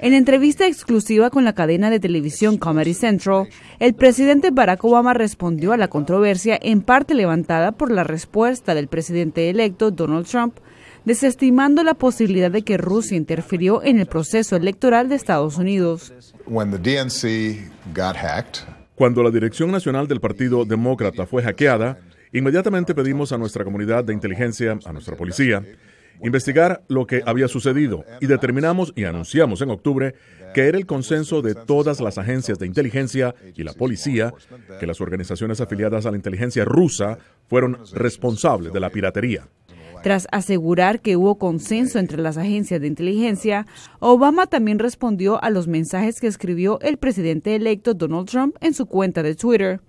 En entrevista exclusiva con la cadena de televisión Comedy Central, el presidente Barack Obama respondió a la controversia en parte levantada por la respuesta del presidente electo Donald Trump, desestimando la posibilidad de que Rusia interfirió en el proceso electoral de Estados Unidos. Cuando la Dirección Nacional del Partido Demócrata fue hackeada, inmediatamente pedimos a nuestra comunidad de inteligencia, a nuestra policía, investigar lo que había sucedido y determinamos y anunciamos en octubre que era el consenso de todas las agencias de inteligencia y la policía que las organizaciones afiliadas a la inteligencia rusa fueron responsables de la piratería. Tras asegurar que hubo consenso entre las agencias de inteligencia, Obama también respondió a los mensajes que escribió el presidente electo Donald Trump en su cuenta de Twitter.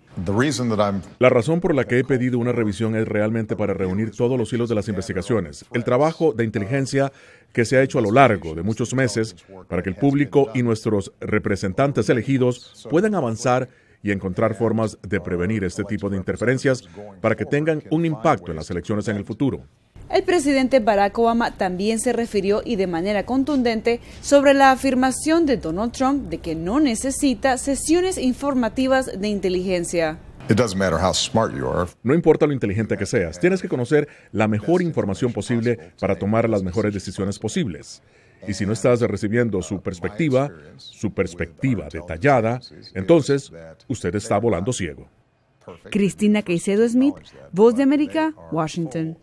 La razón por la que he pedido una revisión es realmente para reunir todos los hilos de las investigaciones, el trabajo de inteligencia que se ha hecho a lo largo de muchos meses para que el público y nuestros representantes elegidos puedan avanzar y encontrar formas de prevenir este tipo de interferencias para que tengan un impacto en las elecciones en el futuro. El presidente Barack Obama también se refirió y de manera contundente sobre la afirmación de Donald Trump de que no necesita sesiones informativas de inteligencia. No importa lo inteligente que seas, tienes que conocer la mejor información posible para tomar las mejores decisiones posibles. Y si no estás recibiendo su perspectiva, su perspectiva detallada, entonces usted está volando ciego. Cristina Caicedo Smith, Voz de América, Washington.